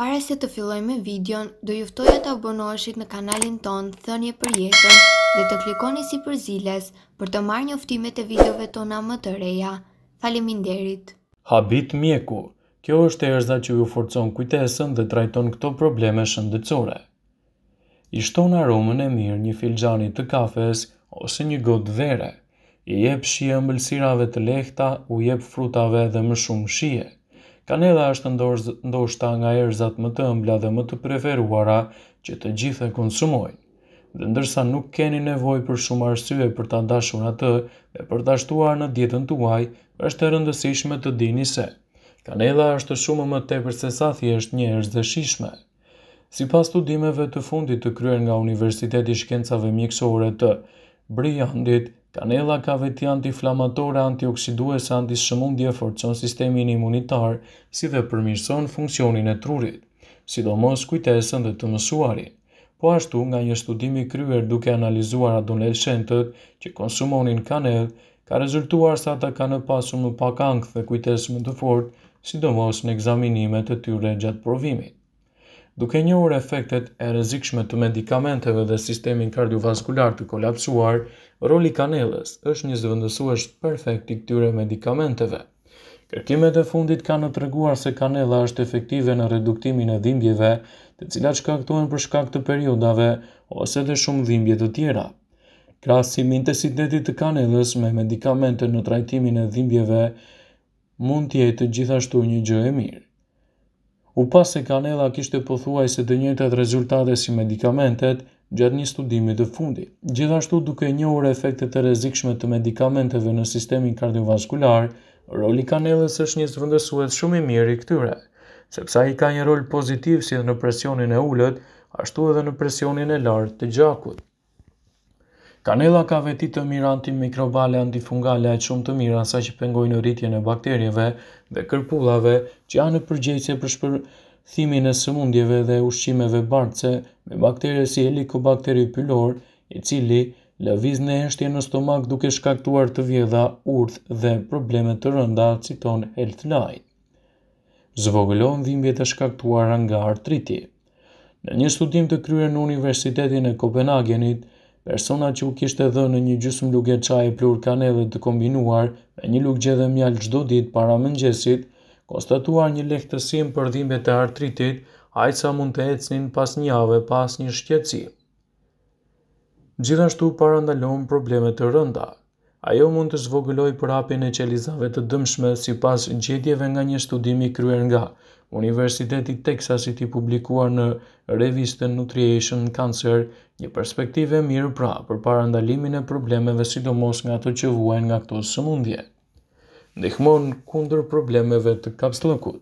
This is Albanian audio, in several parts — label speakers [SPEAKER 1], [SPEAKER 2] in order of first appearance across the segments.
[SPEAKER 1] Pare se të filloj me videon, do e të abonoheshit në kanalin ton Thënje për jetën dhe të klikoni si për ziles për të marrë njoftimet e videove tona më të reja. Faleminderit. Habit mjeku, kjo është e erza që ju forcon kujtesën dhe trajton këto probleme shëndëcore. I shton aromën e mirë një filxani të kafes ose një gotë vere, i jep shie mbëlsirave të lehta, u jep frutave dhe më shumë shiet. Kanela është ndoshta nga erzat më të ëmbla dhe më të preferuara që të gjithë e konsumojnë. Dhe ndërsa nuk keni nevoj për shumë arsye për ta dashur atë dhe për ta shtuar në dietën tuaj, është e rëndësishme të dini se kanela është shumë më tepër se sa thjesht një erëz shishme. Si pas studimeve të fundit të kryer nga Universiteti Shkencave Mjekësore të Briandit, Kanela ka veti antiflamatore, antioksiduese, antishëmundje, forcon sistemin imunitar, si dhe përmirëson funksionin e trurit, sidomos kujtesën dhe të mësuarit. Po ashtu, nga një studimi kryer duke analizuar adoleshentët që konsumonin kanel, ka rezultuar sa ata kanë pasur më pak ankth dhe kujtesë më të fortë, sidomos në egzaminimet e tyre gjatë provimit duke njohur efektet e rrezikshme të medikamenteve dhe sistemin kardiovaskular të kolapsuar, roli kanellës është një zëvendësues perfekt i këtyre medikamenteve. Kërkimet e fundit kanë në treguar se kanela është efektive në reduktimin e dhimbjeve, të cilat shkaktohen për shkak të periodave ose dhe shumë dhimbje të tjera. Krasim intensitetit të kanelës me medikamente në trajtimin e dhimbjeve mund tjetë gjithashtu një gjë e mirë. U pas se kanela kishte pëthuaj se të njëtët rezultate si medikamentet gjatë një studimi të fundi. Gjithashtu duke një ure efektet të rezikshme të medikamenteve në sistemin kardiovaskular, roli kanelës është një zvëndësuet shumë i mirë i këtyre, sepsa i ka një rol pozitiv si dhe në presionin e ullët, ashtu edhe në presionin e lartë të gjakut. Kanela ka veti të mirë antimikrobale, antifungale e shumë të mirë asaj që pengojnë në rritje në bakterjeve dhe kërpullave që janë në përgjejtëse për shpërthimin e sëmundjeve dhe ushqimeve bartëse me bakterje si helikobakteri pylor, i cili lëviz në eshtje në stomak duke shkaktuar të vjedha urth dhe probleme të rënda, citon Health Line. Zvogëllon dhimbje të shkaktuar nga artriti. Në një studim të kryer në Universitetin e Kopenagenit Persona që u kishte edhe në një gjysmë luge qaj e plur edhe të kombinuar me një luge gjedhe mjallë gjdo dit para mëngjesit, konstatuar një lehtësim për dhimbje të artritit, ajca mund të ecnin pas një ave pas një shqetësi. Gjithashtu parandalon probleme të rënda, Ajo mund të zhvogëlloj për apin e qelizave të dëmshme si pas gjedjeve nga një studimi kryer nga Universiteti Texasit i publikuar në revistën Nutrition Cancer, një perspektive mirë pra për parandalimin e problemeve sidomos nga të që vuajn nga këto sëmundje. Ndihmon kundër problemeve të kapslëkut.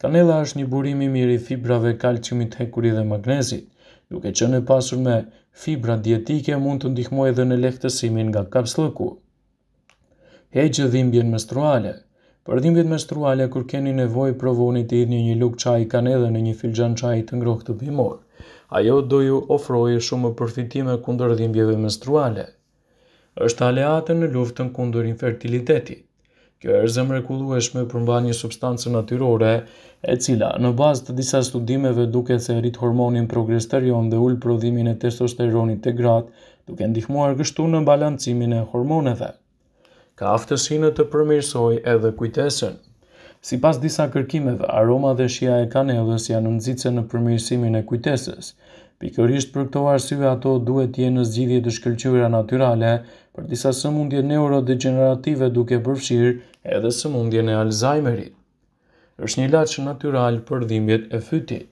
[SPEAKER 1] Kanela është një burim i mirë i fibrave kalciumit hekuri dhe magnezit, duke qenë e pasur me fibra dietike mund të ndihmojë edhe në lehtësimin nga kapslëku heqë dhimbjen mestruale. Për dhimbjet mestruale, kur keni nevoj provoni të idhni një një lukë qaj, kanë edhe në një filxan qaj të ngrohtë të bimor. Ajo do ju ofroje shumë përfitime kundër dhimbjeve mestruale. Êshtë aleate në luftën kundër infertilitetit. Kjo është zemre kulueshme përmba një substancë natyrore e cila në bazë të disa studimeve duke se rrit hormonin progresterion dhe ullë prodhimin e testosteronit e gratë duke ndihmuar gështu në balancimin e hormoneve ka aftësinë të përmirësoj edhe kujtesën. Si pas disa kërkimeve, aroma dhe shia e kanelës janë nëndzitëse në përmirësimin e kujtesës. Pikërisht për këto arsye ato duhet t'je në zgjidhje të shkëllqyra naturale për disa sëmundje neurodegenerative duke përfshirë edhe sëmundje e Alzheimerit. është një lachë natural për dhimbjet e fytit.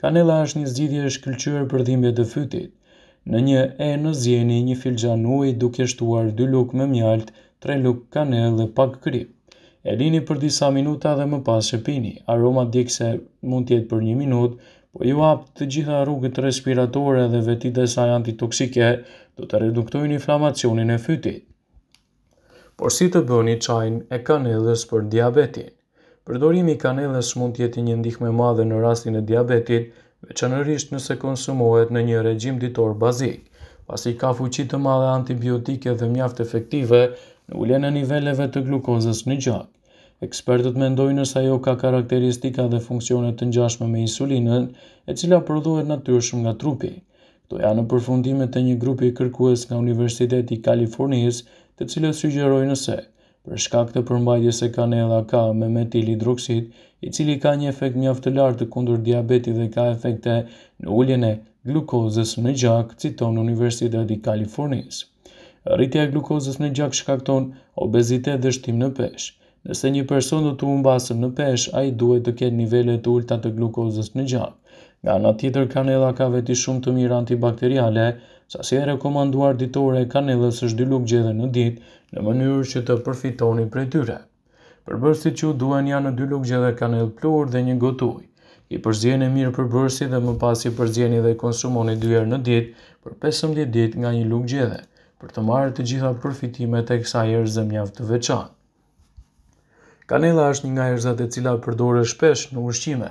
[SPEAKER 1] Kanela është një zgjidhje shkëllqyra për dhimbjet e fytit. Në një e në zjeni një filxan uaj duke shtuar dy luk me mjaltë tre lukë kanel dhe pak kri. E lini për disa minuta dhe më pas e pini. Aroma dikse mund tjetë për një minut, po ju hapë të gjitha rrugët respiratore dhe vetit dhe saj antitoksike, do të reduktojnë inflamacionin e fytit. Por si të bëni qajnë e kanelës për diabetin? Përdorimi kanelës mund tjetë një ndihme madhe në rastin e diabetit, veçanërisht nëse konsumohet në një regjim ditor bazik, pasi ka fuqit të madhe antibiotike dhe mjaft efektive, ulen e niveleve të glukozës në gjak. Ekspertët mendojnë se ajo ka karakteristika dhe funksionet të njashme me insulinën, e cila prodhohet natyrshëm nga trupi. Këto janë në përfundime të një grupi kërkues nga Universiteti Kalifornis, të cilët sugjerojnë se, për shkak të përmbajtjes së kanella ka me metilhidroksid, i cili ka një efekt mjaft të lartë kundër diabetit dhe ka efekte në uljen e glukozës në gjak, citon Universiteti i Kalifornisë rritja e glukozës në gjak shkakton obezitet dhe shtim në pesh. Nëse një person do të umbasën në pesh, a i duhet të ketë nivele të ulta të glukozës në gjak. Nga nga tjetër, kanela ka veti shumë të mirë antibakteriale, sa si e rekomanduar ditore kanelës është 2 lukë gjedhe në ditë në mënyrë që të përfitoni për tyre. Përbërsit që duhen janë në dy lukë gjedhe kanelë plur dhe një gotuj. I përzjeni mirë përbërsit dhe më pas i përzjeni dhe konsumoni dyherë në ditë për 15 ditë nga një lukë gjedhe për të marrë të gjitha përfitimet e kësa erëzë mjaftë të veçanë. Kanela është një nga erëzat e cila përdore shpesh në ushqime,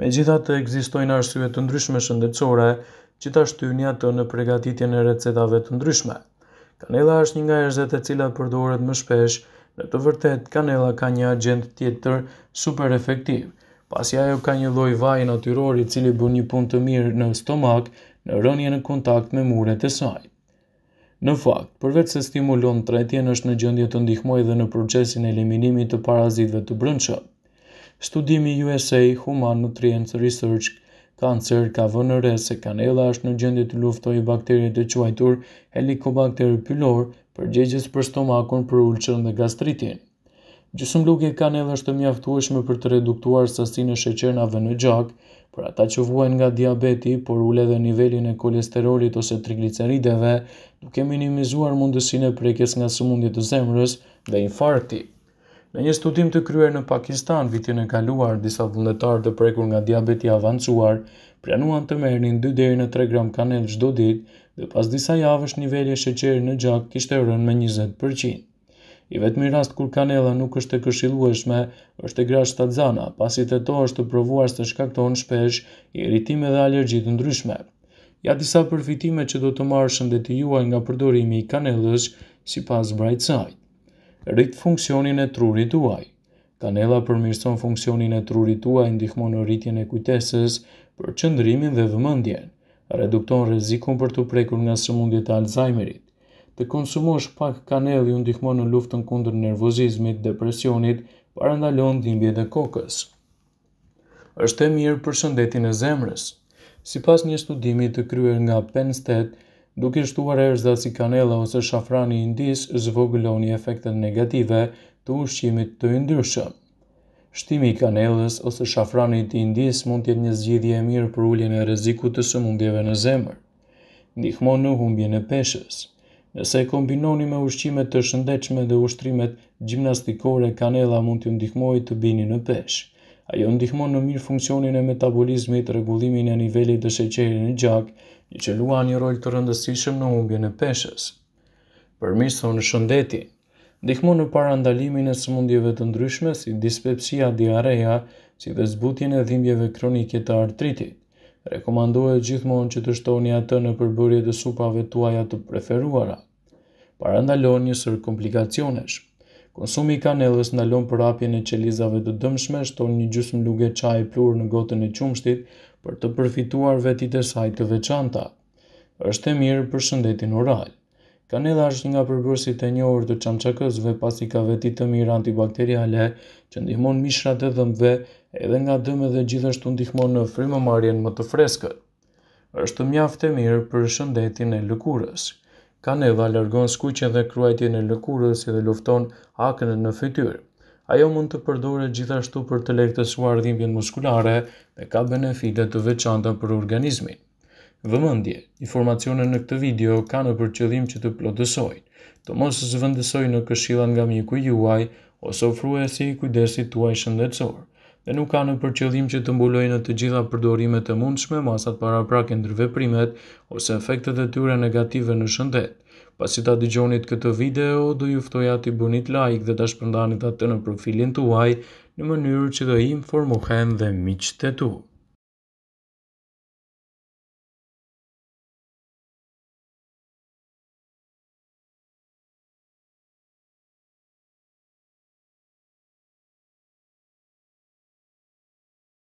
[SPEAKER 1] me gjitha të egzistojnë arsye të ndryshme shëndecore, gjithashtu një atë në pregatitjen e recetave të ndryshme. Kanela është një nga erëzat e cila përdoret më shpesh, në të vërtet, kanela ka një agent tjetër super efektiv, pasi ajo ka një loj vaj natyrori cili bu një pun të mirë në stomak në rënje në kontakt me muret e saj. Në fakt, përveç se stimulon tretjen është në gjendje të ndihmojë dhe në procesin e eliminimit të parazitëve të brendshëm. Studimi USA Human Nutrients Research Cancer ka vënë re se kanella është në gjendje të luftojë bakterie të quajtur Helicobacter pylori përgjegjës për stomakun për ulçën dhe gastritin. Gjysmë lugë e kanelë është të mjaftueshme për të reduktuar sasinë e sheqernave në gjak, për ata që vuajnë nga diabeti, por ule dhe nivelin e kolesterolit ose nuk duke minimizuar mundësinë e prekjes nga sëmundjet e zemrës dhe infarti. Në një studim të kryer në Pakistan vitin e kaluar, disa vullnetarë të prekur nga diabeti avancuar planuan të merrnin 2 deri në 3 gram kanel çdo ditë dhe pas disa javësh niveli i sheqerit në gjak kishte rënë me 20%. I vetëmi rast kur kanela nuk është e këshilueshme, është e të shtadzana, pasit e to është të provuar së shkakton shpesh i eritime dhe alergjit ndryshme. Ja disa përfitime që do të marrë shëndeti juaj nga përdorimi i kanelës si pas bright side. Rritë funksionin e trurit uaj. Kanela përmirëson funksionin e trurit tuaj ndihmon në rritjen e kujtesës për qëndrimin dhe vëmëndjen. Redukton rrezikun për të prekur nga sëmundjet e Alzheimerit të konsumosh pak kanel ju ndihmon në luftën kundër nervozizmit, depresionit, parandalon dhimbje dhe kokës. Êshtë e mirë për shëndetin e zemrës. Si pas një studimi të kryer nga Penn State, duke shtuar erëzda si kanela ose shafrani i indis, zvogëloni efektet negative të ushqimit të ndryshëm. Shtimi i kanelës ose shafranit të indis mund tjetë një zgjidhje e mirë për ulljen e rezikut të sëmundjeve në zemër. Ndihmon në humbje në peshës. Nëse e kombinoni me ushqimet të shëndechme dhe ushtrimet gjimnastikore, kanela mund të ndihmoj të bini në pesh. Ajo ndihmon në mirë funksionin e metabolizmi të regullimin e nivelit të sheqerin në gjak, një që lua një rol të rëndësishëm në umbje në peshës. Përmiso në shëndeti ndihmon në parandalimin e sëmundjeve të ndryshme si dispepsia, diareja, si dhe zbutin e dhimbjeve kronike të artritit rekomandohet gjithmonë që të shtoni atë në përbërje të supave tuaja të preferuara. Parandalon një sër komplikacionesh. Konsumi i kanellës ndalon përapjen e qelizave të dëmshme, shton një gjysmë luge çaji plur në gotën e qumshtit për të përfituar vetit e saj të veçanta. Është e mirë për shëndetin oral. Kanella është një nga përbërësit e njohur të çamçakësve pasi ka vetit të mirë antibakteriale që ndihmon mishrat e dhëmbëve edhe nga dëmë dhe gjithashtu ndihmon në frimë marjen më të freskët. Êshtë mjaftë e mirë për shëndetin e lëkurës. neva lërgon skuqen dhe kruajtjen e lëkurës edhe lufton akën në fytyrë. Ajo mund të përdore gjithashtu për të lektësuar dhimbjen muskulare dhe ka benefite të veçanta për organizmin. Vëmëndje, informacione në këtë video ka në për qëllim që të plotësojnë, të mos së zëvëndësojnë në këshilan nga miku juaj ose ofruesi i kujdesit tuaj shëndetësorë e nuk kanë për qëllim që të mbulojnë të gjitha përdorimet e mundshme masat paraprake ndër veprimet ose efektet e tyre negative në shëndet. Pasi ta dëgjonit këtë video, do ju ftoja t'i bunit like dhe ta shpëndanit atë në profilin tuaj në mënyrë që do informohen dhe miqtë tuaj.